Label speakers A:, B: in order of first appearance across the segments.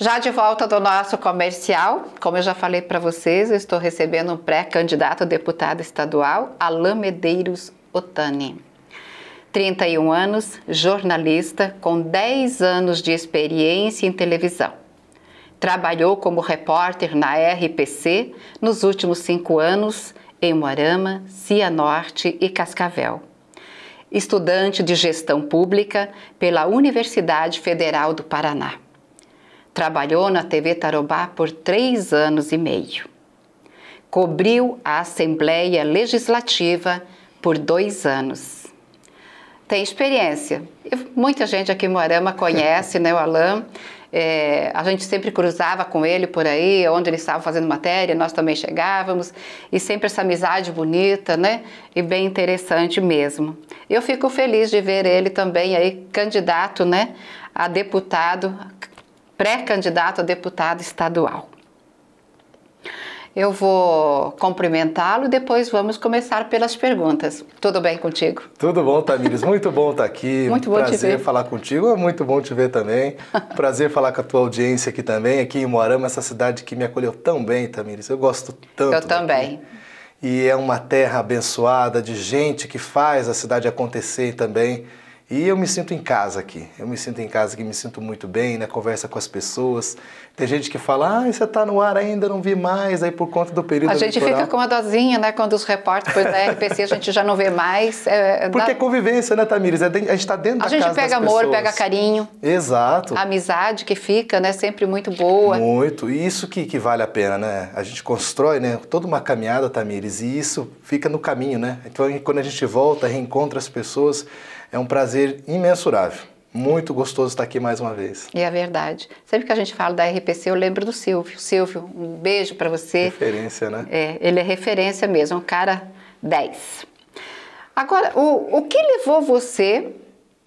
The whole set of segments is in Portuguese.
A: Já de volta do nosso comercial, como eu já falei para vocês, eu estou recebendo um pré-candidato a deputado estadual, Alain Medeiros Otani. 31 anos, jornalista, com 10 anos de experiência em televisão. Trabalhou como repórter na RPC nos últimos cinco anos em Moarama, Cianorte e Cascavel. Estudante de gestão pública pela Universidade Federal do Paraná. Trabalhou na TV Tarobá por três anos e meio. Cobriu a Assembleia Legislativa por dois anos. Tem experiência. Muita gente aqui em Moarama conhece né, o Alain. É, a gente sempre cruzava com ele por aí, onde ele estava fazendo matéria, nós também chegávamos, e sempre essa amizade bonita, né? E bem interessante mesmo. Eu fico feliz de ver ele também aí candidato, né, a deputado pré-candidato a deputado estadual. Eu vou cumprimentá-lo e depois vamos começar pelas perguntas. Tudo bem contigo?
B: Tudo bom, Tamires. Muito bom estar aqui. Muito bom Prazer falar contigo. é Muito bom te ver também. Prazer falar com a tua audiência aqui também, aqui em Moarama, essa cidade que me acolheu tão bem, Tamires. Eu gosto tanto. Eu também. E é uma terra abençoada de gente que faz a cidade acontecer também. E eu me sinto em casa aqui. Eu me sinto em casa aqui, me sinto muito bem, né? Conversa com as pessoas. Tem gente que fala, ah, você tá no ar ainda, não vi mais, aí por conta do período A gente eleitoral. fica com
A: uma dozinha, né? Quando os repórteres da RPC é, a gente já não vê mais. É, é Porque dá... é
B: convivência, né, Tamires? É de... A gente tá dentro a da casa A gente pega amor, pessoas. pega carinho. Exato. A
A: amizade que fica, né? Sempre muito boa.
B: Muito. E isso que, que vale a pena, né? A gente constrói, né? Toda uma caminhada, Tamires, e isso fica no caminho, né? Então, quando a gente volta, reencontra as pessoas... É um prazer imensurável. Muito gostoso estar aqui mais uma vez.
A: E é verdade. Sempre que a gente fala da RPC, eu lembro do Silvio. Silvio, um beijo para você.
B: Referência, né?
A: É, ele é referência mesmo, um cara 10. Agora, o, o que levou você,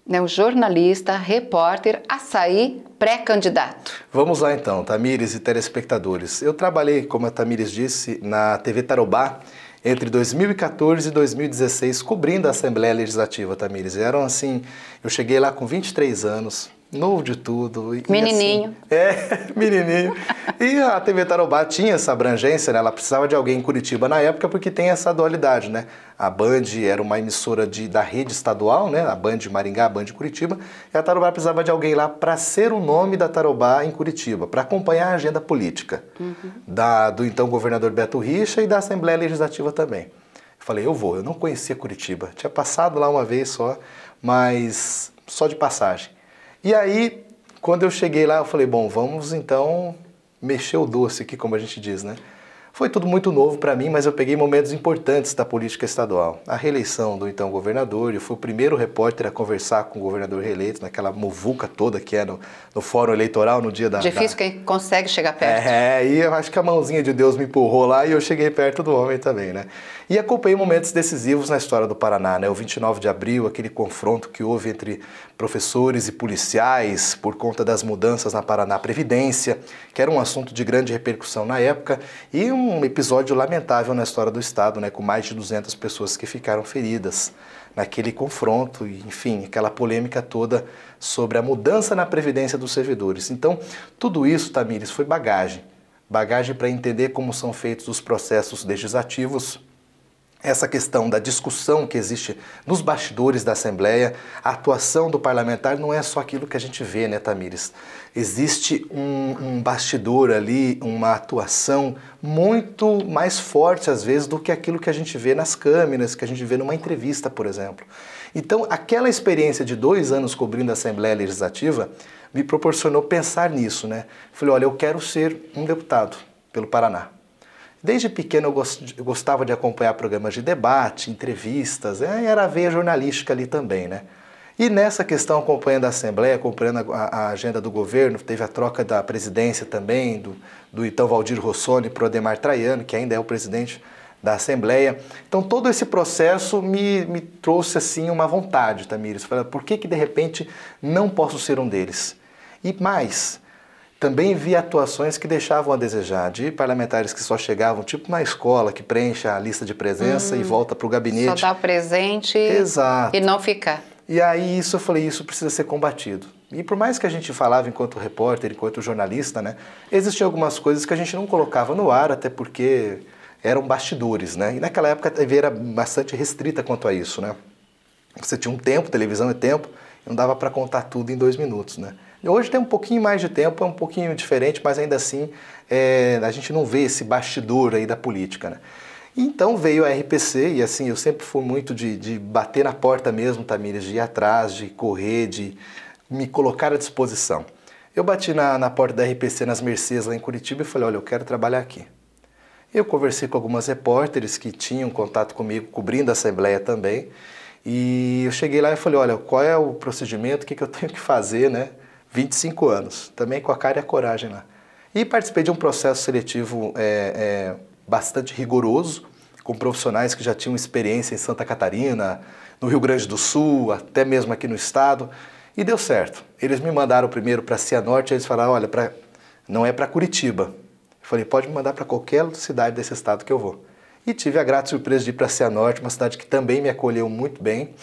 A: né, o jornalista, repórter, a sair pré-candidato?
B: Vamos lá então, Tamires e telespectadores. Eu trabalhei, como a Tamires disse, na TV Tarobá entre 2014 e 2016 cobrindo a Assembleia Legislativa, Tamires. Eram assim, eu cheguei lá com 23 anos, novo de tudo. E, assim, menininho. E assim, é, menininho. e a TV Tarobá tinha essa abrangência, né? Ela precisava de alguém em Curitiba na época porque tem essa dualidade, né? A Band era uma emissora de, da rede estadual, né? A Band Maringá, a Band Curitiba. E a Tarobá precisava de alguém lá para ser o nome da Tarobá em Curitiba, para acompanhar a agenda política uhum. da, do então governador Beto Richa e da Assembleia Legislativa também. Eu falei, eu vou. Eu não conhecia Curitiba. Tinha passado lá uma vez só, mas só de passagem. E aí, quando eu cheguei lá, eu falei, bom, vamos então mexer o doce aqui, como a gente diz, né? Foi tudo muito novo para mim, mas eu peguei momentos importantes da política estadual. A reeleição do então governador, eu fui o primeiro repórter a conversar com o governador reeleito naquela muvuca toda que é no, no fórum eleitoral no dia da. Difícil
A: da... quem consegue chegar perto.
B: É, é, e eu acho que a mãozinha de Deus me empurrou lá e eu cheguei perto do homem também, né? E acompanhei momentos decisivos na história do Paraná, né? O 29 de abril, aquele confronto que houve entre professores e policiais por conta das mudanças na Paraná Previdência, que era um assunto de grande repercussão na época, e um um episódio lamentável na história do Estado, né, com mais de 200 pessoas que ficaram feridas naquele confronto, enfim, aquela polêmica toda sobre a mudança na previdência dos servidores. Então, tudo isso, Tamires, foi bagagem. Bagagem para entender como são feitos os processos legislativos, essa questão da discussão que existe nos bastidores da Assembleia, a atuação do parlamentar não é só aquilo que a gente vê, né, Tamires? Existe um, um, bastidor ali, uma atuação muito mais forte, às vezes, do que aquilo que a gente vê nas câmeras, que a gente vê numa entrevista, por exemplo. Então, aquela experiência de dois anos cobrindo a Assembleia Legislativa me proporcionou pensar nisso, né? Falei, olha, eu quero ser um deputado pelo Paraná. Desde pequeno eu gostava de acompanhar programas de debate, entrevistas, é, era a veia jornalística ali também, né? E nessa questão, acompanhando a Assembleia, acompanhando a, a agenda do governo, teve a troca da presidência também, do, do então Valdir Rossoni para o Ademar Traiano, que ainda é o presidente da Assembleia. Então todo esse processo me, me trouxe assim uma vontade, Tamires. Falei, por que, que de repente não posso ser um deles? E mais, também vi atuações que deixavam a desejar, de parlamentares que só chegavam, tipo na escola, que preenche a lista de presença hum, e volta para o gabinete. Só dá
A: presente Exato. e não ficar.
B: E aí isso eu falei, isso precisa ser combatido. E por mais que a gente falava enquanto repórter, enquanto jornalista, né, existiam algumas coisas que a gente não colocava no ar, até porque eram bastidores, né? E naquela época a TV era bastante restrita quanto a isso, né? Você tinha um tempo, televisão é tempo, não dava para contar tudo em dois minutos, né? Hoje tem um pouquinho mais de tempo, é um pouquinho diferente, mas ainda assim é, a gente não vê esse bastidor aí da política. Né? Então veio a RPC e assim, eu sempre fui muito de, de bater na porta mesmo, Tamires, de ir atrás, de correr, de me colocar à disposição. Eu bati na, na porta da RPC nas Mercês lá em Curitiba e falei, olha, eu quero trabalhar aqui. Eu conversei com algumas repórteres que tinham contato comigo, cobrindo a Assembleia também, e eu cheguei lá e falei, olha, qual é o procedimento, o que, que eu tenho que fazer, né? 25 anos, também com a cara e a coragem lá. E participei de um processo seletivo é, é, bastante rigoroso, com profissionais que já tinham experiência em Santa Catarina, no Rio Grande do Sul, até mesmo aqui no estado, e deu certo. Eles me mandaram primeiro para Cianorte, eles falaram: olha, pra, não é para Curitiba. Eu falei: pode me mandar para qualquer cidade desse estado que eu vou. E tive a grata surpresa de ir para Cianorte, uma cidade que também me acolheu muito bem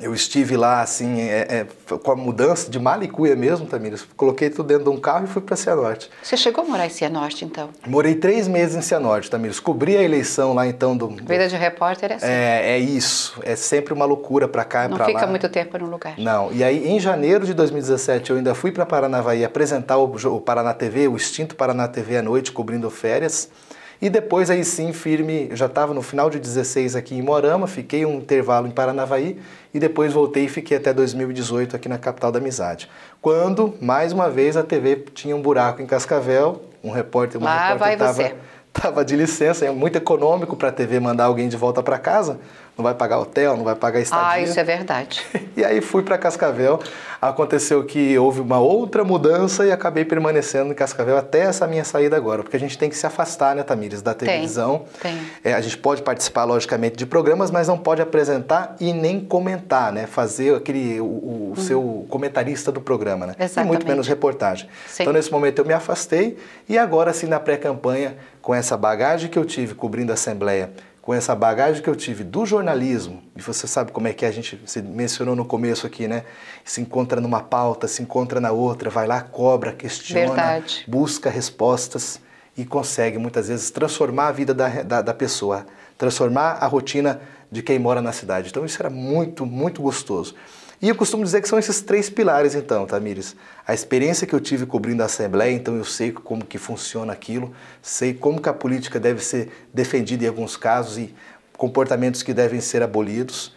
B: eu estive lá, assim, é, é, com a mudança de Malicuia mesmo, Tamires. Coloquei tudo dentro de um carro e fui para Cianorte.
A: Você chegou a morar em Cianorte, então?
B: Morei três meses em Cianorte, Tamires. Cobri a eleição lá, então, do... Vida
A: de repórter é assim.
B: É, é isso. É sempre uma loucura para cá e para lá. Não fica muito
A: tempo num lugar.
B: Não. E aí, em janeiro de 2017, eu ainda fui para Paranavaí apresentar o, o Paraná TV, o extinto Paraná TV à noite, cobrindo férias. E depois aí sim, firme, eu já estava no final de 16 aqui em Morama, fiquei um intervalo em Paranavaí e depois voltei e fiquei até 2018 aqui na capital da amizade. Quando, mais uma vez, a TV tinha um buraco em Cascavel, um repórter, uma Lá repórter estava de licença, é muito econômico para a TV mandar alguém de volta para casa, não vai pagar hotel, não vai pagar ah, estadia. Ah, isso é
A: verdade.
B: E aí fui para Cascavel. Aconteceu que houve uma outra mudança e acabei permanecendo em Cascavel até essa minha saída agora, porque a gente tem que se afastar, né, Tamires, da televisão. Tem. tem. É, a gente pode participar, logicamente, de programas, mas não pode apresentar e nem comentar, né? Fazer aquele o, o uhum. seu comentarista do programa, né? Exatamente. E muito menos reportagem. Sim. Então nesse momento eu me afastei e agora sim na pré-campanha com essa bagagem que eu tive cobrindo a assembleia com essa bagagem que eu tive do jornalismo, e você sabe como é que a gente se mencionou no começo aqui, né? Se encontra numa pauta, se encontra na outra, vai lá, cobra, questiona, Verdade. busca respostas e consegue muitas vezes transformar a vida da, da, da, pessoa, transformar a rotina de quem mora na cidade. Então isso era muito, muito gostoso. E eu costumo dizer que são esses três pilares então, Tamires. Tá, a experiência que eu tive cobrindo a Assembleia, então eu sei como que funciona aquilo, sei como que a política deve ser defendida em alguns casos e comportamentos que devem ser abolidos.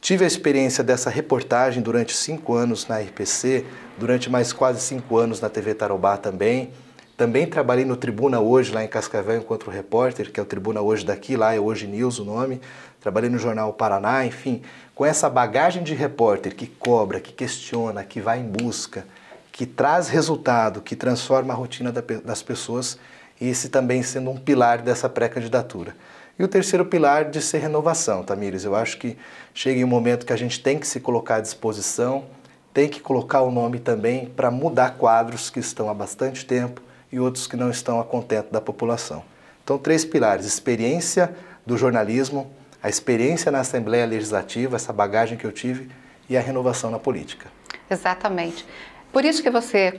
B: Tive a experiência dessa reportagem durante cinco anos na RPC, durante mais quase cinco anos na TV Tarobá também. Também trabalhei no Tribuna Hoje, lá em Cascavel, enquanto repórter, que é o Tribuna Hoje daqui, lá é Hoje News o nome. Trabalhei no Jornal Paraná, enfim com essa bagagem de repórter que cobra, que questiona, que vai em busca, que traz resultado, que transforma a rotina das pessoas, esse também sendo um pilar dessa pré-candidatura. E o terceiro pilar de ser renovação, Tamires. Eu acho que chega em um momento que a gente tem que se colocar à disposição, tem que colocar o nome também para mudar quadros que estão há bastante tempo e outros que não estão a contento da população. Então, três pilares: experiência do jornalismo, a experiência na Assembleia Legislativa, essa bagagem que eu tive e a renovação na política.
A: Exatamente. Por isso que você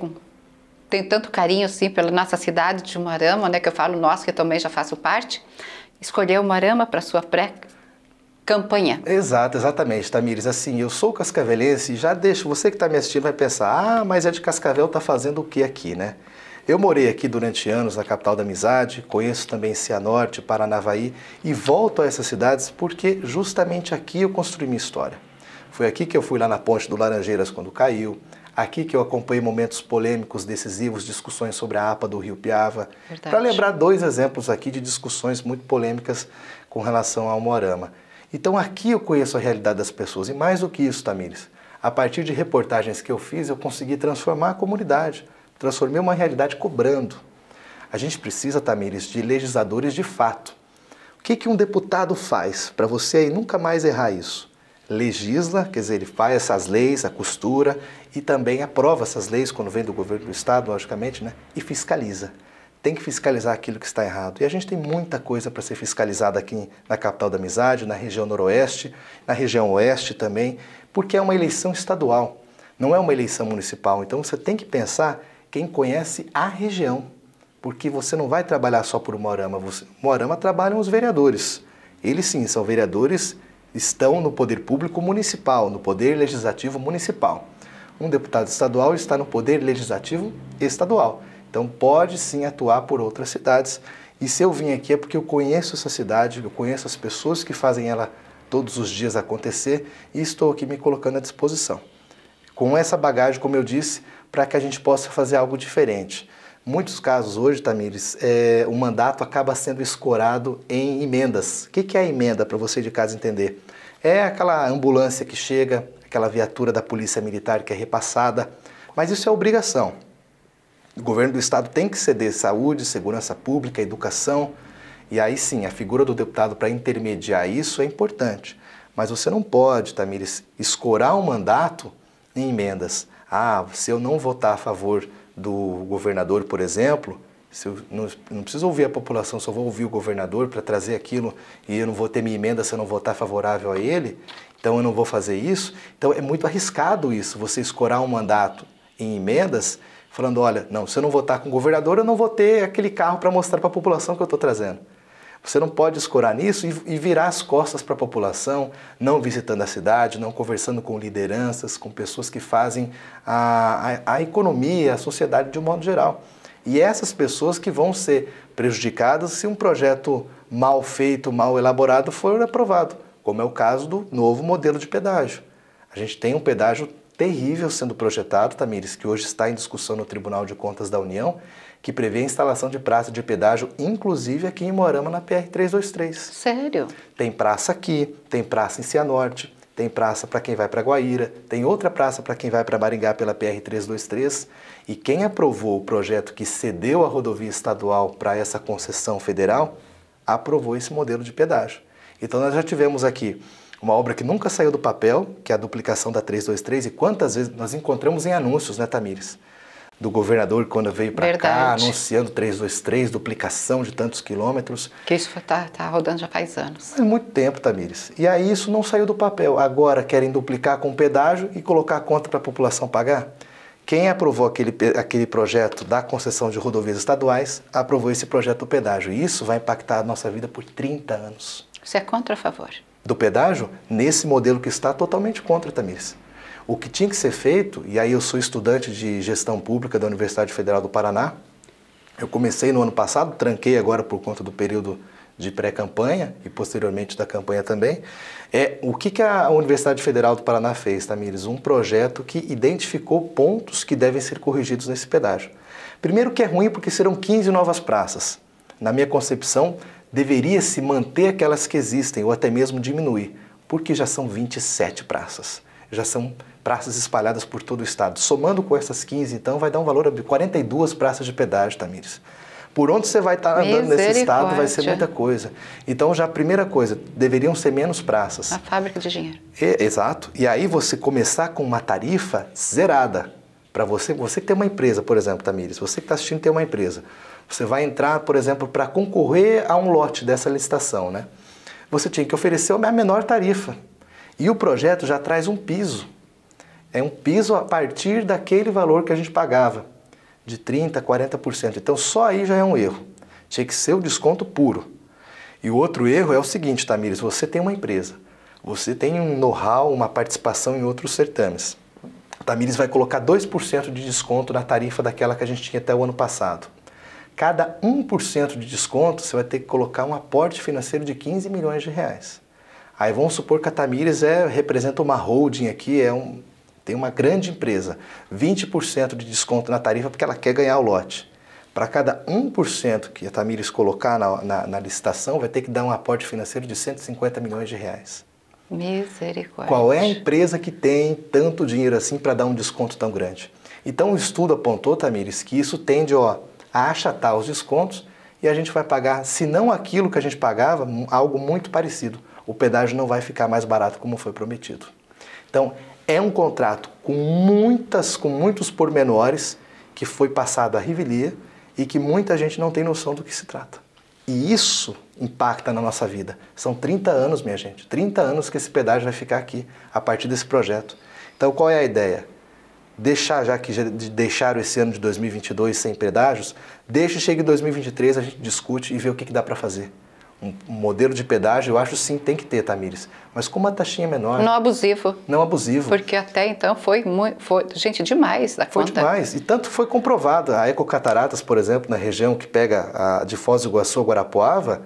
A: tem tanto carinho assim pela nossa cidade de Moarama, né, que eu falo nosso que eu também já faço parte, escolheu Moarama para sua pré
B: campanha. Exato, exatamente, Tamires. Assim, eu sou cascavelense e já deixo, você que está me assistindo vai pensar, ah, mas é de Cascavel, está fazendo o que aqui, né? Eu morei aqui durante anos na capital da amizade, conheço também Cianorte, Paranavaí e volto a essas cidades porque justamente aqui eu construí minha história. Foi aqui que eu fui lá na ponte do Laranjeiras quando caiu, aqui que eu acompanhei momentos polêmicos, decisivos, discussões sobre a APA do Rio Piava. Para lembrar dois exemplos aqui de discussões muito polêmicas com relação ao Morama. Então aqui eu conheço a realidade das pessoas e mais do que isso, Tamires. A partir de reportagens que eu fiz, eu consegui transformar a comunidade transformei uma realidade cobrando. A gente precisa, Tamires, de legisladores de fato. O que, que um deputado faz para você aí nunca mais errar isso? Legisla, quer dizer, ele faz essas leis, a costura e também aprova essas leis quando vem do governo do Estado, logicamente, né? e fiscaliza. Tem que fiscalizar aquilo que está errado. E a gente tem muita coisa para ser fiscalizada aqui na capital da amizade, na região noroeste, na região oeste também, porque é uma eleição estadual, não é uma eleição municipal. Então você tem que pensar quem conhece a região, porque você não vai trabalhar só por Moarama. Você, Moarama trabalham os vereadores. Eles sim são vereadores, estão no poder público municipal, no poder legislativo municipal. Um deputado estadual está no poder legislativo estadual. Então pode sim atuar por outras cidades. E se eu vim aqui é porque eu conheço essa cidade, eu conheço as pessoas que fazem ela todos os dias acontecer e estou aqui me colocando à disposição. Com essa bagagem, como eu disse, para que a gente possa fazer algo diferente. Muitos casos hoje, Tamires, é, o mandato acaba sendo escorado em emendas. O que, que é a emenda, para você de casa entender? É aquela ambulância que chega, aquela viatura da polícia militar que é repassada, mas isso é obrigação. O governo do estado tem que ceder saúde, segurança pública, educação, e aí sim, a figura do deputado para intermediar isso é importante. Mas você não pode, Tamires, escorar um mandato em emendas ah, se eu não votar a favor do governador, por exemplo, se eu não, não preciso ouvir a população, só vou ouvir o governador para trazer aquilo e eu não vou ter minha emenda se eu não votar favorável a ele, então eu não vou fazer isso. Então é muito arriscado isso, você escorar um mandato em emendas falando, olha, não, se eu não votar com o governador, eu não vou ter aquele carro para mostrar para a população que eu estou trazendo. Você não pode escorar nisso e virar as costas para a população, não visitando a cidade, não conversando com lideranças, com pessoas que fazem a, a, a economia, a sociedade de um modo geral. E essas pessoas que vão ser prejudicadas se um projeto mal feito, mal elaborado for aprovado, como é o caso do novo modelo de pedágio. A gente tem um pedágio terrível sendo projetado, Tamires, que hoje está em discussão no Tribunal de Contas da União que prevê a instalação de praça de pedágio, inclusive aqui em Morama, na PR-323. Sério? Tem praça aqui, tem praça em Cianorte, tem praça para quem vai para Guaíra, tem outra praça para quem vai para Maringá pela PR-323. E quem aprovou o projeto que cedeu a rodovia estadual para essa concessão federal, aprovou esse modelo de pedágio. Então nós já tivemos aqui uma obra que nunca saiu do papel, que é a duplicação da 323, e quantas vezes nós encontramos em anúncios, né, Tamires? do governador quando veio para cá, anunciando 323, duplicação de tantos quilômetros. Que isso está tá rodando já faz anos. é muito tempo, Tamires. E aí isso não saiu do papel. Agora querem duplicar com pedágio e colocar a conta para a população pagar? Quem aprovou aquele, aquele projeto da concessão de rodovias estaduais aprovou esse projeto do pedágio. E isso vai impactar a nossa vida por 30 anos.
A: Você é contra ou a favor?
B: Do pedágio? Nesse modelo que está, totalmente contra, Tamires. O que tinha que ser feito, e aí eu sou estudante de gestão pública da Universidade Federal do Paraná, eu comecei no ano passado, tranquei agora por conta do período de pré-campanha e posteriormente da campanha também, é o que, que a Universidade Federal do Paraná fez, Tamires? Um projeto que identificou pontos que devem ser corrigidos nesse pedágio. Primeiro que é ruim porque serão 15 novas praças. Na minha concepção, deveria se manter aquelas que existem ou até mesmo diminuir, porque já são 27 praças. Já são praças espalhadas por todo o estado. Somando com essas 15, então, vai dar um valor de 42 praças de pedágio, Tamires. Por onde você vai tá estar andando nesse estado vai ser muita coisa. Então, já a primeira coisa, deveriam ser menos praças. A
A: fábrica de dinheiro.
B: E, exato. E aí você começar com uma tarifa zerada. Para você, você que tem uma empresa, por exemplo, Tamires, você que está assistindo tem uma empresa. Você vai entrar, por exemplo, para concorrer a um lote dessa licitação, né? Você tinha que oferecer a menor tarifa. E o projeto já traz um piso é um piso a partir daquele valor que a gente pagava, de 30%, 40%. Então só aí já é um erro. Tinha que ser o desconto puro. E o outro erro é o seguinte, Tamires, você tem uma empresa, você tem um know-how, uma participação em outros certames. Tamires vai colocar 2% de desconto na tarifa daquela que a gente tinha até o ano passado. Cada 1% de desconto, você vai ter que colocar um aporte financeiro de 15 milhões de reais. Aí vamos supor que a Tamires é, representa uma holding aqui, é um, tem uma grande empresa, 20% de desconto na tarifa porque ela quer ganhar o lote. Para cada 1% que a Tamires colocar na, na, na licitação, vai ter que dar um aporte financeiro de 150 milhões de reais.
A: Misericórdia.
B: Qual é a empresa que tem tanto dinheiro assim para dar um desconto tão grande? Então o estudo apontou, Tamires, que isso tende ó, a achatar os descontos e a gente vai pagar, se não aquilo que a gente pagava, algo muito parecido. O pedágio não vai ficar mais barato como foi prometido. Então, é um contrato com muitas, com muitos pormenores que foi passado à revelia e que muita gente não tem noção do que se trata. E isso impacta na nossa vida. São 30 anos, minha gente, 30 anos que esse pedágio vai ficar aqui a partir desse projeto. Então, qual é a ideia? Deixar, já que já deixaram esse ano de 2022 sem pedágios, deixa e chega em 2023, a gente discute e vê o que, que dá para fazer. Um modelo de pedágio, eu acho sim, tem que ter, Tamires. Mas com uma taxinha menor. Não
A: abusivo.
B: Não abusivo. Porque
A: até então foi muito. Foi, gente, demais da foi conta. Foi
B: demais. E tanto foi comprovado. A Eco Cataratas, por exemplo, na região que pega a, de Foz do Iguaçu a Guarapuava,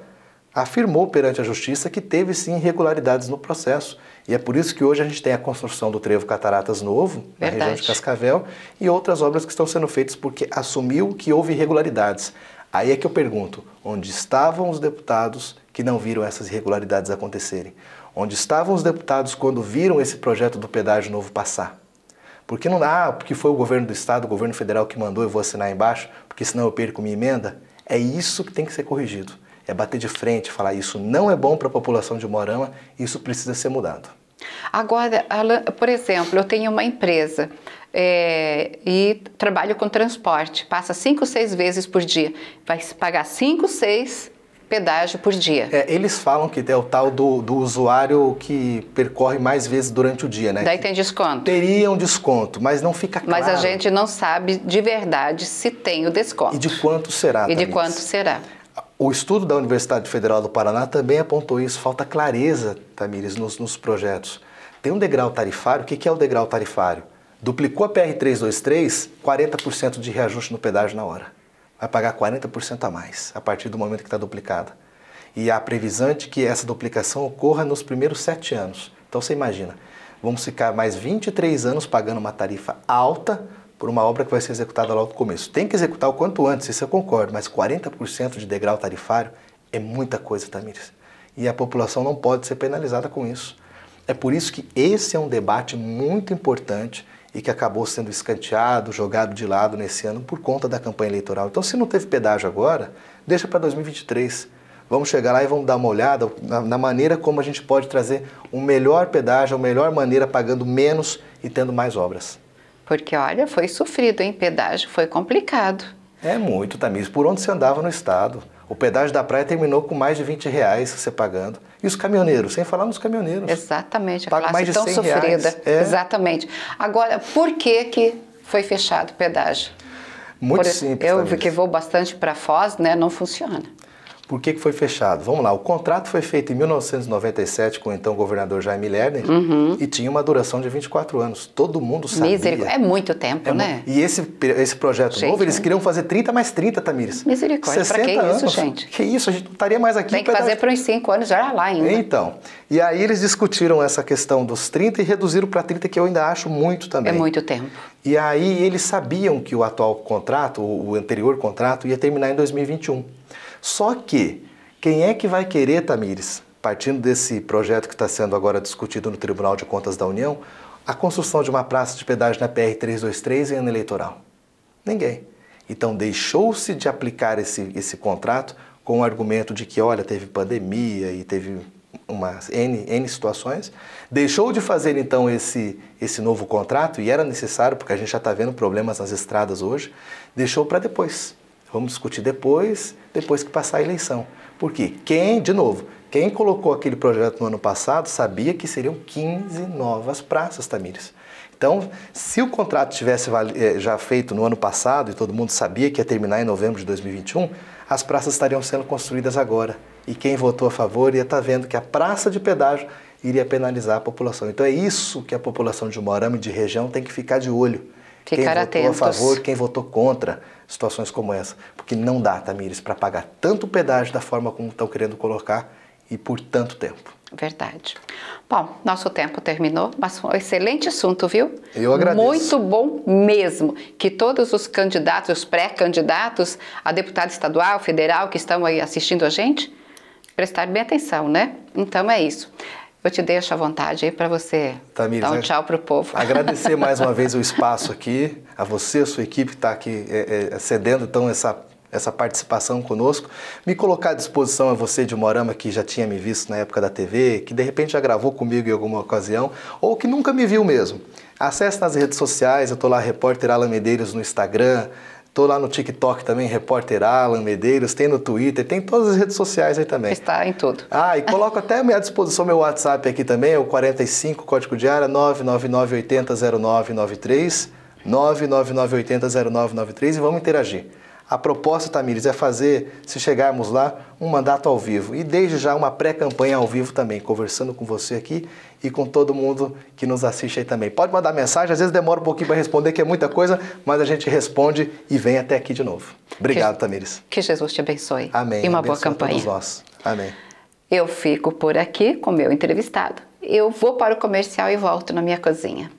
B: afirmou perante a justiça que teve sim irregularidades no processo. E é por isso que hoje a gente tem a construção do Trevo Cataratas Novo, Verdade. na região de Cascavel, e outras obras que estão sendo feitas porque assumiu que houve irregularidades. Aí é que eu pergunto: onde estavam os deputados que não viram essas irregularidades acontecerem? Onde estavam os deputados quando viram esse projeto do pedágio novo passar? Porque não dá, ah, porque foi o governo do estado, o governo federal que mandou, eu vou assinar embaixo, porque senão eu perco minha emenda. É isso que tem que ser corrigido. É bater de frente, falar isso não é bom para a população de Morama, isso precisa ser mudado.
A: Agora, Alan, por exemplo, eu tenho uma empresa é, e trabalho com transporte, passa cinco, seis vezes por dia, vai pagar cinco, seis pedágio por dia.
B: É, eles falam que é o tal do, do, usuário que percorre mais vezes durante o dia, né? Daí
A: tem desconto.
B: Teria um desconto, mas não fica claro. Mas a gente
A: não sabe de verdade se tem o desconto.
B: E de quanto será, E de quanto será. O estudo da Universidade Federal do Paraná também apontou isso. Falta clareza, Tamires, nos, nos projetos. Tem um degrau tarifário. O que é o degrau tarifário? Duplicou a PR323, 40% de reajuste no pedágio na hora. Vai pagar 40% a mais a partir do momento que está duplicada. E a previsão é de que essa duplicação ocorra nos primeiros sete anos. Então você imagina, vamos ficar mais 23 anos pagando uma tarifa alta por uma obra que vai ser executada logo no começo. Tem que executar o quanto antes, isso eu concordo, mas 40% de degrau tarifário é muita coisa, Tamires. E a população não pode ser penalizada com isso. É por isso que esse é um debate muito importante e que acabou sendo escanteado, jogado de lado nesse ano por conta da campanha eleitoral. Então, se não teve pedágio agora, deixa para 2023. Vamos chegar lá e vamos dar uma olhada na, na maneira como a gente pode trazer um melhor pedágio, a melhor maneira, pagando menos e tendo mais obras. Porque, olha, foi sofrido, hein? Pedágio foi complicado. É muito, Tamires. Por onde você andava no estado? O pedágio da praia terminou com mais de 20 reais você pagando. E os caminhoneiros, sem falar nos caminhoneiros. Exatamente, a classe mais de tão sofrida. É.
A: Exatamente. Agora, por que, que foi fechado o pedágio?
B: Muito Por, simples. Eu que vou bastante para Foz, né,
A: não funciona.
B: Por que, que foi fechado? Vamos lá, o contrato foi feito em 1997 com o então governador Jaime Lerner uhum. e tinha uma duração de 24 anos. Todo mundo sabia. Misericórdia. É muito tempo, é né? Mu e esse, esse projeto gente, novo, eles né? queriam fazer 30 mais 30, Tamires. Misericórdia, 60 que anos. isso, gente? Que
A: isso, a gente não estaria mais aqui. Tem que fazer dar... para uns 5 anos já lá ainda.
B: Então, e aí eles discutiram essa questão dos 30 e reduziram para 30, que eu ainda acho muito também. É muito tempo. E aí eles sabiam que o atual contrato, o anterior contrato, ia terminar em 2021. Só que quem é que vai querer, Tamires, partindo desse projeto que está sendo agora discutido no Tribunal de Contas da União, a construção de uma praça de pedágio na PR-323 em ano eleitoral? Ninguém. Então deixou-se de aplicar esse, esse contrato com o argumento de que, olha, teve pandemia e teve umas N, N situações, deixou de fazer então esse, esse novo contrato, e era necessário, porque a gente já está vendo problemas nas estradas hoje, deixou para depois. Vamos discutir depois, depois que passar a eleição. Por quê? Quem, de novo, quem colocou aquele projeto no ano passado sabia que seriam 15 novas praças, Tamires. Então, se o contrato tivesse eh, já feito no ano passado e todo mundo sabia que ia terminar em novembro de 2021, as praças estariam sendo construídas agora. E quem votou a favor ia estar tá vendo que a praça de pedágio iria penalizar a população. Então é isso que a população de Morama e de região tem que ficar de olho. Ficar quem atentos. votou a favor, quem votou contra situações como essa. Porque não dá, Tamires, para pagar tanto pedágio da forma como estão querendo colocar e por tanto tempo.
A: Verdade. Bom, nosso tempo terminou, mas foi um excelente assunto, viu? Eu agradeço. Muito bom mesmo que todos os candidatos, os pré-candidatos a deputado estadual, federal que estão aí assistindo a gente, prestar bem atenção, né? Então é isso. Eu te deixo à vontade aí para você
B: Tamires, dar um né? tchau para o povo. Agradecer mais uma vez o espaço aqui, a você, a sua equipe que está aqui é, é, cedendo então essa essa participação conosco, me colocar à disposição a você de Morama que já tinha me visto na época da TV, que de repente já gravou comigo em alguma ocasião, ou que nunca me viu mesmo. Acesse nas redes sociais, eu estou lá, repórter Alan Medeiros no Instagram, Tô lá no TikTok também, repórter Alan Medeiros, tem no Twitter, tem todas as redes sociais aí também. Está em tudo. Ah, e coloco até à minha disposição meu WhatsApp aqui também, é o 45 código de área 999800993, 999800993 e vamos interagir. A proposta, Tamires, é fazer, se chegarmos lá, um mandato ao vivo. E desde já uma pré-campanha ao vivo também, conversando com você aqui e com todo mundo que nos assiste aí também. Pode mandar mensagem, às vezes demora um pouquinho para responder, que é muita coisa, mas a gente responde e vem até aqui de novo. Obrigado, que, Tamires. Que Jesus te abençoe. Amém. E uma boa campanha. todos nós. Amém.
A: Eu fico por aqui com meu entrevistado. Eu vou para o comercial e volto na minha cozinha.